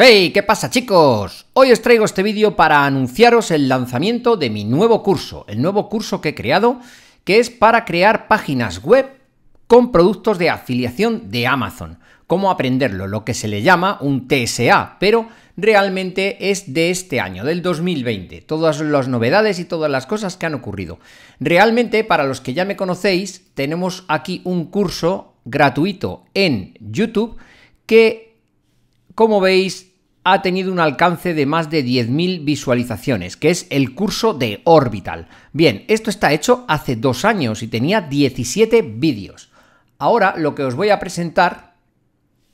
¡Hey! ¿Qué pasa chicos? Hoy os traigo este vídeo para anunciaros el lanzamiento de mi nuevo curso, el nuevo curso que he creado, que es para crear páginas web con productos de afiliación de Amazon. Cómo aprenderlo, lo que se le llama un TSA, pero realmente es de este año, del 2020. Todas las novedades y todas las cosas que han ocurrido. Realmente, para los que ya me conocéis, tenemos aquí un curso gratuito en YouTube que como veis, ha tenido un alcance de más de 10.000 visualizaciones, que es el curso de Orbital. Bien, esto está hecho hace dos años y tenía 17 vídeos. Ahora lo que os voy a presentar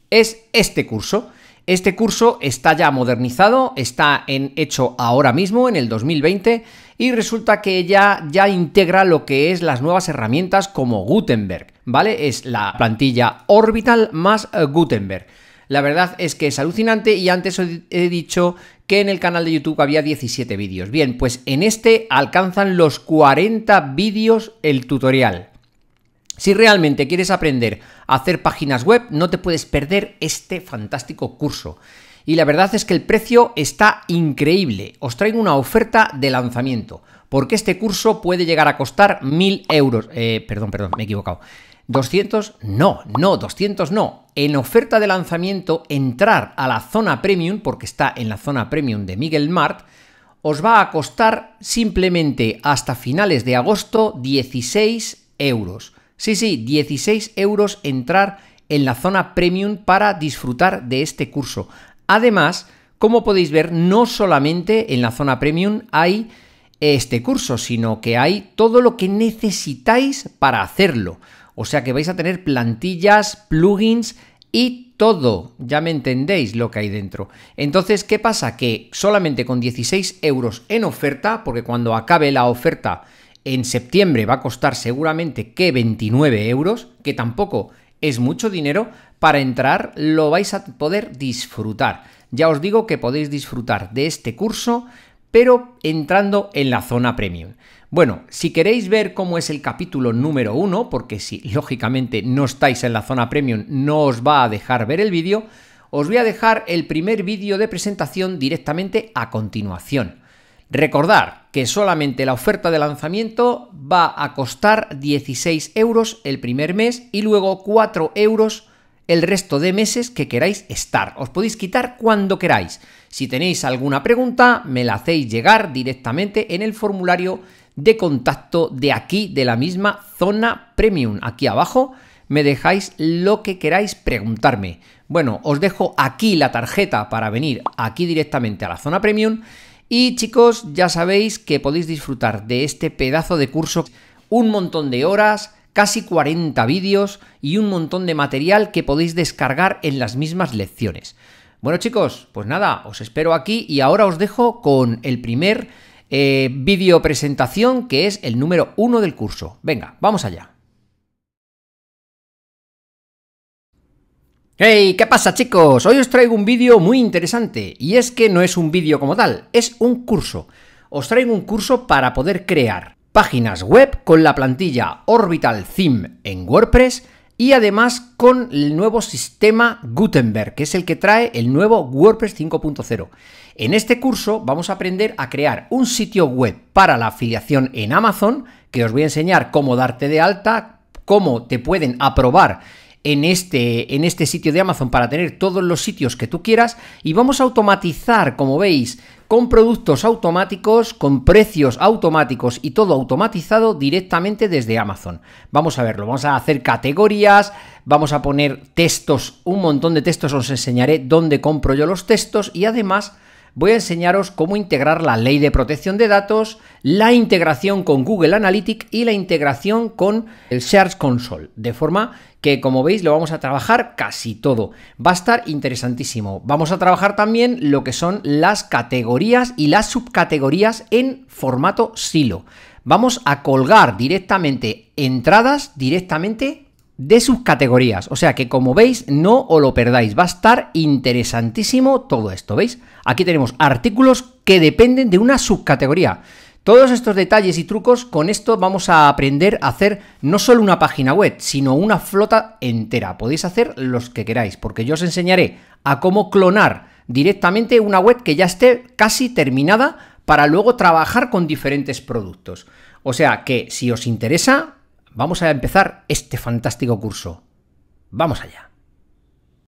es este curso. Este curso está ya modernizado, está en, hecho ahora mismo, en el 2020, y resulta que ya, ya integra lo que es las nuevas herramientas como Gutenberg, ¿vale? Es la plantilla Orbital más eh, Gutenberg. La verdad es que es alucinante y antes os he dicho que en el canal de YouTube había 17 vídeos. Bien, pues en este alcanzan los 40 vídeos el tutorial. Si realmente quieres aprender a hacer páginas web, no te puedes perder este fantástico curso. Y la verdad es que el precio está increíble. Os traigo una oferta de lanzamiento, porque este curso puede llegar a costar 1.000 euros. Eh, perdón, perdón, me he equivocado. 200 no, no, 200 no. En oferta de lanzamiento, entrar a la zona premium, porque está en la zona premium de Miguel Mart, os va a costar simplemente hasta finales de agosto 16 euros. Sí, sí, 16 euros entrar en la zona premium para disfrutar de este curso. Además, como podéis ver, no solamente en la zona premium hay este curso, sino que hay todo lo que necesitáis para hacerlo. O sea que vais a tener plantillas, plugins y todo. Ya me entendéis lo que hay dentro. Entonces, ¿qué pasa? Que solamente con 16 euros en oferta, porque cuando acabe la oferta en septiembre va a costar seguramente que 29 euros, que tampoco es mucho dinero, para entrar lo vais a poder disfrutar. Ya os digo que podéis disfrutar de este curso pero entrando en la zona premium. Bueno, si queréis ver cómo es el capítulo número 1, porque si lógicamente no estáis en la zona premium no os va a dejar ver el vídeo, os voy a dejar el primer vídeo de presentación directamente a continuación. Recordar que solamente la oferta de lanzamiento va a costar 16 euros el primer mes y luego 4 euros el resto de meses que queráis estar. Os podéis quitar cuando queráis. Si tenéis alguna pregunta, me la hacéis llegar directamente en el formulario de contacto de aquí, de la misma zona premium. Aquí abajo me dejáis lo que queráis preguntarme. Bueno, os dejo aquí la tarjeta para venir aquí directamente a la zona premium. Y chicos, ya sabéis que podéis disfrutar de este pedazo de curso, un montón de horas, casi 40 vídeos y un montón de material que podéis descargar en las mismas lecciones. Bueno chicos, pues nada, os espero aquí y ahora os dejo con el primer eh, vídeo presentación que es el número uno del curso. Venga, vamos allá. ¡Hey! ¿Qué pasa chicos? Hoy os traigo un vídeo muy interesante y es que no es un vídeo como tal, es un curso. Os traigo un curso para poder crear páginas web con la plantilla Orbital Theme en WordPress y además con el nuevo sistema Gutenberg, que es el que trae el nuevo WordPress 5.0. En este curso vamos a aprender a crear un sitio web para la afiliación en Amazon, que os voy a enseñar cómo darte de alta, cómo te pueden aprobar en este, en este sitio de Amazon para tener todos los sitios que tú quieras y vamos a automatizar, como veis, con productos automáticos, con precios automáticos y todo automatizado directamente desde Amazon. Vamos a verlo, vamos a hacer categorías, vamos a poner textos, un montón de textos, os enseñaré dónde compro yo los textos y además voy a enseñaros cómo integrar la ley de protección de datos, la integración con Google Analytics y la integración con el Search Console, de forma que como veis lo vamos a trabajar casi todo. Va a estar interesantísimo. Vamos a trabajar también lo que son las categorías y las subcategorías en formato silo. Vamos a colgar directamente entradas directamente de sus categorías. O sea que como veis, no os lo perdáis. Va a estar interesantísimo todo esto, ¿veis? Aquí tenemos artículos que dependen de una subcategoría. Todos estos detalles y trucos, con esto vamos a aprender a hacer no solo una página web, sino una flota entera. Podéis hacer los que queráis, porque yo os enseñaré a cómo clonar directamente una web que ya esté casi terminada para luego trabajar con diferentes productos. O sea que si os interesa, Vamos a empezar este fantástico curso. Vamos allá.